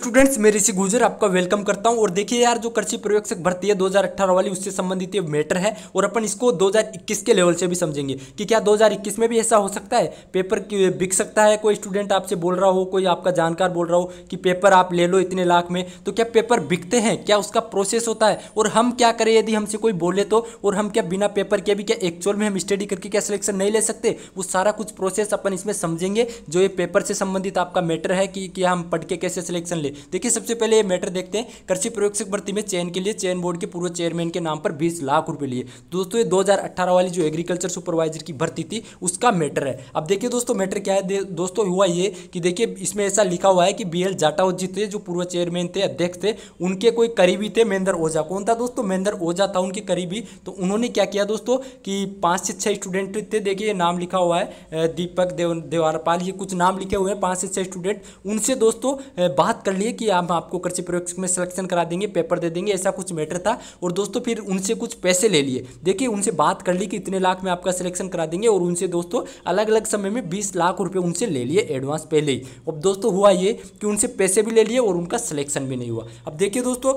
students मैं ऋषि गुजर आपका वेलकम करता हूं और देखिए यार जो कृषि पर्यवेक्षक भर्ती है 2018 वाली उससे संबंधित ये मैटर है और अपन इसको 2021 के लेवल से भी समझेंगे कि क्या 2021 में भी ऐसा हो सकता है पेपर बिक सकता है कोई स्टूडेंट आपसे बोल रहा हो कोई आपका जानकार बोल रहा हो कि पेपर आप ले लो इतने लाख में तो क्या पेपर बिकते हैं क्या उसका प्रोसेस होता है और हम क्या करें यदि हमसे कोई बोले तो और हम क्या बिना पेपर के भी क्या एक्चुअल में हम स्टडी करके क्या सिलेक्शन नहीं ले सकते वो सारा कुछ प्रोसेस अपन इसमें समझेंगे जो ये पेपर से संबंधित आपका मैटर है कि क्या हम पढ़ के कैसे सिलेक्शन ले देखिए सबसे पहले ये मैटर देखते हैं कृषि प्रयोगशक भर्ती में चयन के लिए चयन बोर्ड के पूर्व चेयरमैन के नाम पर बीस लाख रुपए लिए दोस्तों ये 2018 वाली जो एग्रीकल्चर सुपरवाइजर की भर्ती थी उसका मैटर है अब देखिए दोस्तों मैटर क्या है दोस्तों हुआ ये कि देखिए इसमें ऐसा लिखा हुआ है कि बी एल जाटाव जी थे जो पूर्व चेयरमैन थे अध्यक्ष थे उनके कोई करीबी थे महेंद्र ओझा कौन था दोस्तों महेंद्र ओझा था उनके करीबी तो उन्होंने क्या किया दोस्तों कि पाँच से छः स्टूडेंट थे देखिए नाम लिखा हुआ है दीपक देव देवारपाल ये कुछ नाम लिखे हुए हैं पाँच से छः स्टूडेंट उनसे दोस्तों बात कर कर लिए कि आप आपको कृषि प्रयोग में सिलेक्शन करा देंगे पेपर दे देंगे ऐसा कुछ मैटर था और दोस्तों फिर उनसे कुछ पैसे ले लिए देखिए उनसे बात कर ली कि इतने लाख में आपका सिलेक्शन करा देंगे और उनसे दोस्तों अलग अलग समय में बीस लाख रुपये उनसे ले लिए एडवांस पहले ही अब दोस्तों हुआ ये कि उनसे पैसे भी ले लिए और उनका सिलेक्शन भी नहीं हुआ अब देखिए दोस्तों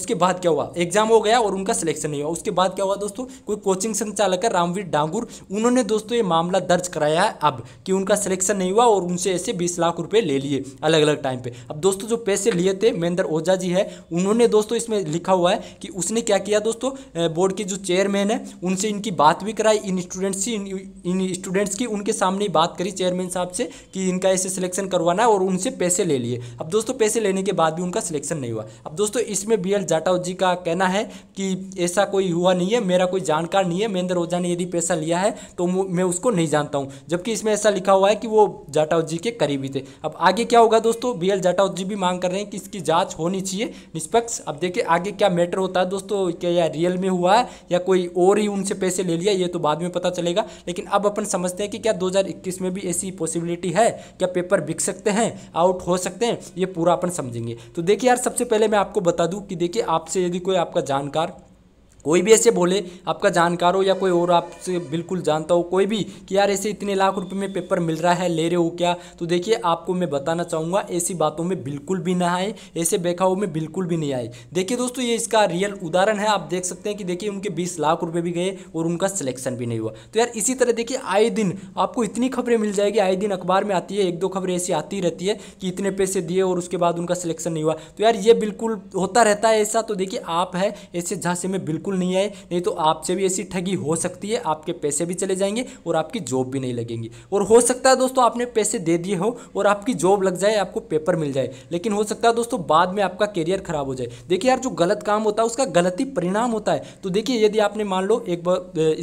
उसके बाद क्या हुआ एग्जाम हो गया और उनका सिलेक्शन नहीं हुआ उसके बाद क्या हुआ दोस्तों कोई कोचिंग संचालक है रामवीर डांगुर उन्होंने दोस्तों ये मामला दर्ज कराया है अब कि उनका सिलेक्शन नहीं हुआ और उनसे ऐसे बीस लाख रुपए ले लिए अलग अलग टाइम पे अब दोस्तों जो जो पैसे लिए थे महेंद्र ओझा जी है उन्होंने दोस्तों इसमें लिखा हुआ है कि उसने क्या किया दोस्तों बोर्ड के जो चेयरमैन है उनसे इनकी बात भी कराई इन स्टूडेंट्स की इन स्टूडेंट्स की उनके सामने ही बात करी चेयरमैन साहब से कि इनका ऐसे सिलेक्शन करवाना है और उनसे पैसे ले लिए अब दोस्तों पैसे लेने के बाद भी उनका सिलेक्शन नहीं हुआ अब दोस्तों इसमें बी एल जी का कहना है कि ऐसा कोई हुआ नहीं है मेरा कोई जानकार नहीं है महेंद्र ओझा ने यदि पैसा लिया है तो मैं उसको नहीं जानता हूँ जबकि इसमें ऐसा लिखा हुआ है कि वो जाटाव जी के करीबी थे अब आगे क्या होगा दोस्तों बी एल जी भी मांग कर रहे हैं कि इसकी जांच होनी चाहिए निष्पक्ष अब देखिए आगे क्या मैटर होता है दोस्तों क्या या रियल में हुआ है या कोई और ही उनसे पैसे ले लिया ये तो बाद में पता चलेगा लेकिन अब अपन समझते हैं कि क्या 2021 में भी ऐसी पॉसिबिलिटी है क्या पेपर बिक सकते हैं आउट हो सकते हैं ये पूरा अपन समझेंगे तो देखिए यार सबसे पहले मैं आपको बता दूँ कि देखिए आपसे यदि कोई आपका जानकार कोई भी ऐसे बोले आपका जानकार हो या कोई और आपसे बिल्कुल जानता हो कोई भी कि यार ऐसे इतने लाख रुपए में पेपर मिल रहा है ले रहे हो क्या तो देखिए आपको मैं बताना चाहूँगा ऐसी बातों में बिल्कुल भी ना आए ऐसे बेखाओं में बिल्कुल भी नहीं आए देखिए दोस्तों ये इसका रियल उदाहरण है आप देख सकते हैं कि देखिए उनके बीस लाख रुपये भी गए और उनका सिलेक्शन भी नहीं हुआ तो यार इसी तरह देखिए आए दिन आपको इतनी खबरें मिल जाएगी आए दिन अखबार में आती है एक दो खबरें ऐसी आती रहती है कि इतने पैसे दिए और उसके बाद उनका सिलेक्शन नहीं हुआ तो यार ये बिल्कुल होता रहता है ऐसा तो देखिए आप है ऐसे झांसे में बिल्कुल बिल्कुल नहीं आए नहीं तो आपसे भी ऐसी ठगी हो सकती है आपके पैसे भी चले जाएंगे और आपकी जॉब भी नहीं लगेंगी और हो सकता है दोस्तों आपने पैसे दे दिए हो और आपकी जॉब लग जाए आपको पेपर मिल जाए लेकिन हो सकता है दोस्तों बाद में आपका करियर खराब हो जाए देखिए यार जो गलत काम होता है उसका गलत ही परिणाम होता है तो देखिए यदि आपने मान लो एक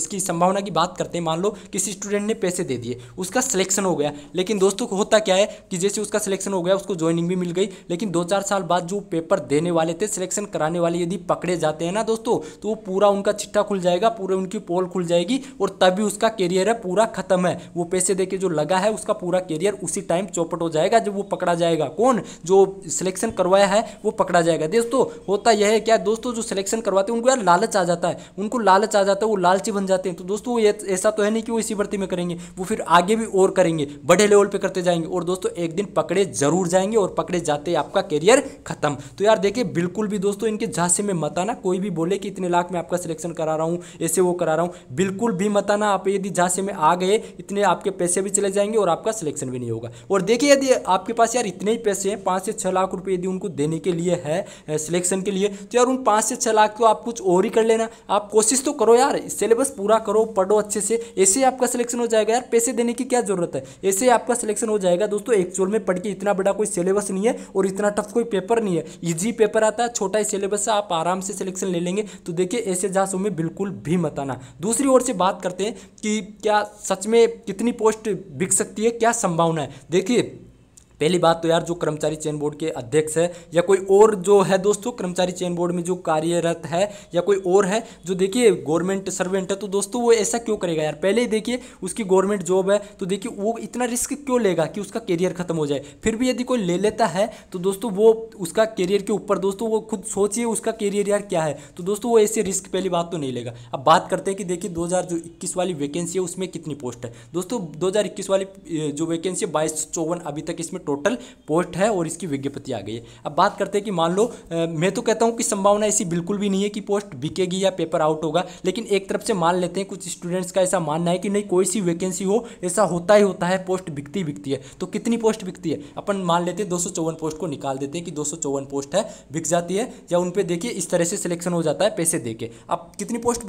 इसकी संभावना की बात करते हैं मान लो किसी स्टूडेंट ने पैसे दे दिए उसका सिलेक्शन हो गया लेकिन दोस्तों होता क्या है कि जैसे उसका सिलेक्शन हो गया उसको ज्वाइनिंग भी मिल गई लेकिन दो चार साल बाद जो पेपर देने वाले थे सिलेक्शन कराने वाले यदि पकड़े जाते हैं ना दोस्तों तो वो पूरा उनका चिट्ठा खुल जाएगा पूरे उनकी पोल खुल जाएगी और तभी उसका करियर है पूरा खत्म है वो पैसे देके जो लगा है उसका पूरा करियर उसी टाइम चौपट हो जाएगा जब वो पकड़ा जाएगा कौन जो सिलेक्शन करवाया है वो पकड़ा जाएगा दोस्तों होता यह है क्या दोस्तों जो सिलेक्शन करवाते हैं उनको यार लालच आ जाता है उनको लालच आ जाता है वो लालची बन जाते हैं तो दोस्तों ऐसा तो है नहीं कि वो इसी भर्ती में करेंगे वो फिर आगे भी और करेंगे बड़े लेवल पर करते जाएंगे और दोस्तों एक दिन पकड़े जरूर जाएंगे और पकड़े जाते आपका करियर खत्म तो यार देखिए बिल्कुल भी दोस्तों इनके झांसे में मत आना कोई भी बोले कि इतने लाख में आपका सिलेक्शन करा रहा हूँ ऐसे वो करा रहा हूँ बिल्कुल भी मत आना आप यदि झांसे में आ गए इतने आपके पैसे भी चले जाएंगे और आपका सिलेक्शन भी नहीं होगा और देखिए यदि आपके पास यार इतने ही पैसे हैं पाँच से छः लाख रुपये यदि उनको देने के लिए है सिलेक्शन के लिए तो यार उन पाँच से छः लाख को आप कुछ और ही कर लेना आप कोशिश तो करो यार सिलेबस पूरा करो पढ़ो अच्छे से ऐसे ही आपका सिलेक्शन हो जाएगा यार पैसे देने की क्या ज़रूरत है ऐसे ही आपका सिलेक्शन हो जाएगा दोस्तों एक्चुअल में पढ़ के इतना बड़ा कोई सिलेबस नहीं है और इतना टफ कोई पेपर नहीं है इजी पेपर आता है छोटा ही सिलेबस है आप आराम से सिलेक्शन ले लेंगे तो देखिए देखिए ऐसे जासू में बिल्कुल भी मत आना दूसरी ओर से बात करते हैं कि क्या सच में कितनी पोस्ट बिक सकती है क्या संभावना है देखिए पहली बात तो यार जो कर्मचारी चयन बोर्ड के अध्यक्ष है या कोई और जो है दोस्तों कर्मचारी चयन बोर्ड में जो कार्यरत है या कोई और है जो देखिए गवर्नमेंट सर्वेंट है तो दोस्तों वो ऐसा क्यों करेगा यार पहले ही देखिए उसकी गवर्नमेंट जॉब है तो देखिए वो इतना रिस्क क्यों लेगा कि उसका करियर खत्म हो जाए फिर भी यदि कोई ले लेता है तो दोस्तों वो उसका करियर के ऊपर दोस्तों वो खुद सोचिए उसका करियर यार क्या है तो दोस्तों वो ऐसे रिस्क पहली बात तो नहीं लेगा अब बात करते हैं कि देखिए दो वाली वैकेंसी है उसमें कितनी पोस्ट है दोस्तों दो वाली जो वैकेंसी है बाईस चौवन अभी तक इसमें टोटल पोस्ट है और इसकी विज्ञप्ति आ गई है अब बात करते हैं कि मान लो मैं तो कहता हूँ कि संभावना ऐसी बिल्कुल भी नहीं है कि पोस्ट बिकेगी या पेपर आउट होगा लेकिन एक तरफ से मान लेते हैं कुछ स्टूडेंट्स का ऐसा मानना है कि नहीं कोई सी वैकेंसी हो ऐसा होता ही होता है पोस्ट बिकती बिकती है तो कितनी पोस्ट बिकती है अपन मान लेते हैं दो पोस्ट को निकाल देते हैं कि दो पोस्ट है बिक जाती है या उन पर देखिए इस तरह से सिलेक्शन हो जाता है पैसे दे अब कितनी पोस्ट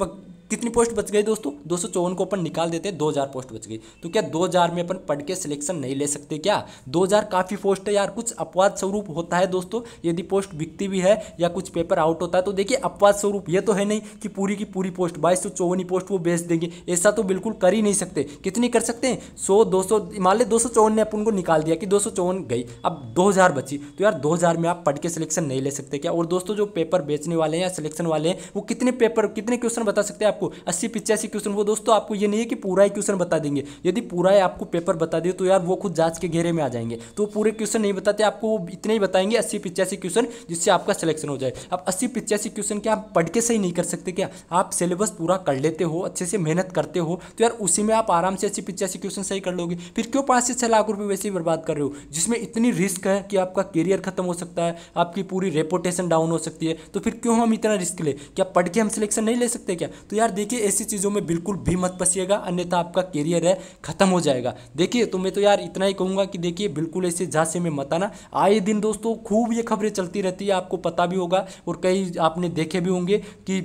कितनी पोस्ट बच गई दोस्तों दो सौ चौवन को अपन निकाल देते हैं दो हज़ार पोस्ट बच गई तो क्या दो हज़ार में अपन पढ़ के सिलेक्शन नहीं ले सकते क्या दो हज़ार काफ़ी पोस्ट है यार कुछ अपवाद स्वरूप होता है दोस्तों यदि पोस्ट बिकती भी है या कुछ पेपर आउट होता है तो देखिए अपवाद स्वरूप ये तो है नहीं कि पूरी की पूरी पोस्ट बाईस सौ ही पोस्ट वो बेच देंगे ऐसा तो बिल्कुल कर ही नहीं सकते कितनी कर सकते हैं सौ दो सौ मान लें दो सौ चौवन ने अपन को निकाल दिया कि दो सौ चौवन गई अब दो हज़ार बची तो यार दो हज़ार में आप पढ़ के सिलेक्शन नहीं ले सकते क्या और दोस्तों जो पेपर बेचने वाले हैं या सिलेक्शन वाले हैं वो कितने पेपर कितने क्वेश्चन बता सकते हैं आपको अस्सी पिचासी क्वेश्चन वो दोस्तों आपको ये नहीं है कि पूरा ही क्वेश्चन बता देंगे यदि पूरा ही आपको पेपर बता दे तो यार वो खुद जांच के घेरे में आ जाएंगे तो पूरे क्वेश्चन नहीं बताते आपको वो इतने ही बताएंगे अस्सी पिचासी क्वेश्चन जिससे आपका सिलेक्शन हो जाए अब अस्सी पिचासी क्वेश्चन क्या आप पढ़ के सही नहीं कर सकते क्या आप सिलेबस पूरा कर लेते हो अच्छे से मेहनत करते हो तो यार उसी में आप आराम से अस्सी पिचासी क्वेश्चन सही कर लोगे फिर क्यों पाँच से छः लाख रुपये वैसे ही बर्बाद कर रहे हो जिसमें इतनी रिस्क है कि आपका करियर खत्म हो सकता है आपकी पूरी रेपोटेशन डाउन हो सकती है तो फिर क्यों हम इतना रिस्क ले क्या पढ़ के हम सिलेक्शन नहीं ले सकते क्या तो यार यार देखिए ऐसी चीज़ों में बिल्कुल भी मत फंसिएगा अन्यथा आपका करियर है ख़त्म हो जाएगा देखिए तो मैं तो यार इतना ही कहूँगा कि देखिए बिल्कुल ऐसे झांसे में मत आना आए दिन दोस्तों खूब ये खबरें चलती रहती है आपको पता भी होगा और कई आपने देखे भी होंगे कि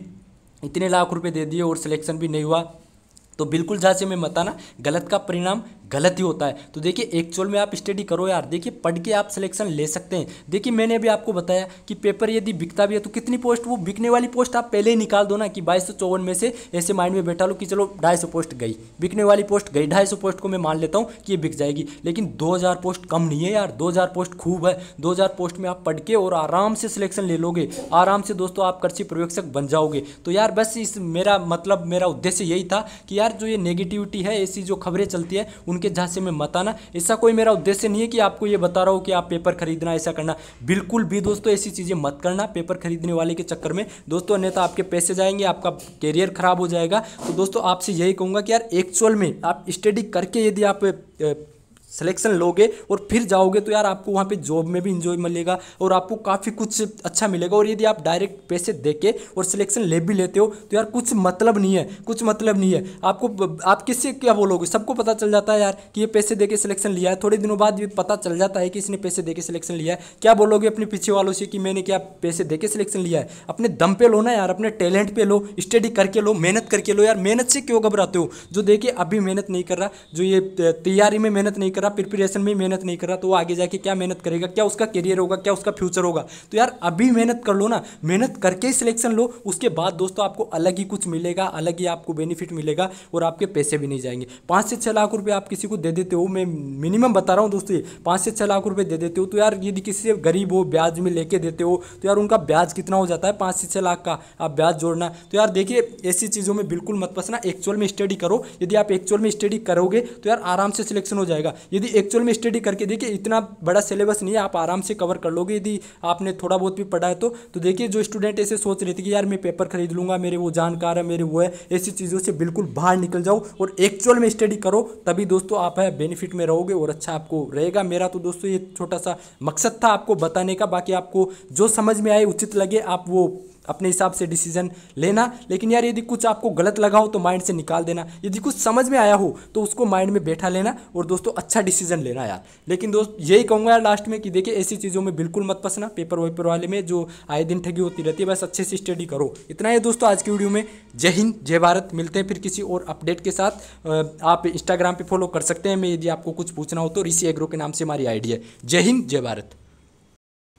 इतने लाख रुपये दे दिए और सिलेक्शन भी नहीं हुआ तो बिल्कुल झांसे में मत आना गलत का परिणाम गलत ही होता है तो देखिए एक्चुअल में आप स्टडी करो यार देखिए पढ़ के आप सिलेक्शन ले सकते हैं देखिए मैंने अभी आपको बताया कि पेपर यदि बिकता भी है तो कितनी पोस्ट वो बिकने वाली पोस्ट आप पहले ही निकाल दो ना कि बाईस में से ऐसे माइंड में बैठा लो कि चलो ढाई पोस्ट गई बिकने वाली पोस्ट गई ढाई पोस्ट को मैं मान लेता हूँ कि ये बिक जाएगी लेकिन दो पोस्ट कम नहीं है यार दो पोस्ट खूब है दो पोस्ट में आप पढ़ के और आराम से सिलेक्शन ले लोगे आराम से दोस्तों आप कृषि पर्यवेक्षक बन जाओगे तो यार बस इस मेरा मतलब मेरा उद्देश्य यही था कि यार जो ये नेगेटिविटी है ऐसी जो खबरें चलती है उन उनके झांसे में मत आना ऐसा कोई मेरा उद्देश्य नहीं है कि आपको ये बता रहा हूँ कि आप पेपर खरीदना ऐसा करना बिल्कुल भी दोस्तों ऐसी चीज़ें मत करना पेपर खरीदने वाले के चक्कर में दोस्तों अन्यथा आपके पैसे जाएंगे आपका करियर खराब हो जाएगा तो दोस्तों आपसे यही कहूँगा कि यार एक्चुअल में आप स्टडी करके यदि आप सिलेक्शन लोगे और फिर जाओगे तो यार आपको वहाँ पे जॉब में भी इंजॉय मिलेगा और आपको काफ़ी कुछ अच्छा मिलेगा और यदि आप डायरेक्ट पैसे दे के और सिलेक्शन ले भी लेते हो तो यार कुछ मतलब नहीं है कुछ मतलब नहीं है आपको आप किससे क्या बोलोगे सबको पता चल जाता है यार कि ये पैसे दे के सिलेक्शन लिया है थोड़े दिनों बाद ये पता चल जाता है कि इसने पैसे दे के सिलेक्शन लिया है क्या बोलोगे अपने पीछे वालों से कि मैंने क्या पैसे दे के सिलेक्शन लिया है अपने दम पे लो ना यार अपने टैलेंट पे लो स्टडी करके लो मेहनत करके लो यार मेहनत से क्यों घबराते हो जो देखिए अभी मेहनत नहीं कर रहा जो ये तैयारी में मेहनत नहीं कर रहा प्रिपरेशन में मेहनत नहीं कर रहा तो वो आगे जाके क्या मेहनत करेगा क्या उसका करियर होगा क्या उसका फ्यूचर होगा तो यार अभी मेहनत कर लो ना मेहनत करके ही सिलेक्शन लो उसके बाद दोस्तों आपको अलग ही कुछ मिलेगा अलग ही आपको बेनिफिट मिलेगा और आपके पैसे भी नहीं जाएंगे पाँच से छः लाख रुपये आप किसी को दे देते हो मैं मिनिमम बता रहा हूँ दोस्तों ये पाँच से छः लाख रुपये दे देते हो तो यार यदि किसी से गरीब हो ब्याज में लेके देते हो तो यार उनका ब्याज कितना हो जाता है पाँच से छः लाख का आप ब्याज जोड़ना तो यार देखिए ऐसी चीज़ों में बिल्कुल मत फंसना एक्चुअल में स्टडी करो यदि आप एक्चुअल में स्टडी करोगे तो यार आराम से सिलेक्शन हो जाएगा यदि एक्चुअल में स्टडी करके देखिए इतना बड़ा सिलेबस नहीं है आप आराम से कवर कर लोगे यदि आपने थोड़ा बहुत भी पढ़ा है तो, तो देखिए जो स्टूडेंट ऐसे सोच रहे थे कि यार मैं पेपर खरीद लूँगा मेरे वो जानकार है मेरे वो है ऐसी चीज़ों से बिल्कुल बाहर निकल जाओ और एक्चुअल में स्टडी करो तभी दोस्तों आप है बेनिफिट में रहोगे और अच्छा आपको रहेगा मेरा तो दोस्तों ये छोटा सा मकसद था आपको बताने का बाकी आपको जो समझ में आए उचित लगे आप वो अपने हिसाब से डिसीजन लेना लेकिन यार यदि कुछ आपको गलत लगा हो तो माइंड से निकाल देना यदि कुछ समझ में आया हो तो उसको माइंड में बैठा लेना और दोस्तों अच्छा डिसीजन लेना यार लेकिन दोस्त यही कहूँगा यार लास्ट में कि देखिए ऐसी चीज़ों में बिल्कुल मत पसना पेपर वेपर वाले में जो आए दिन ठगी होती रहती है बस अच्छे से स्टडी करो इतना ही दोस्तों आज की वीडियो में जय हिंद जय भारत मिलते हैं फिर किसी और अपडेट के साथ आप इंस्टाग्राम पर फॉलो कर सकते हैं मैं यदि आपको कुछ पूछना हो तो ऋषि एग्रो के नाम से हमारी आइडिया है जय हिंद जय भारत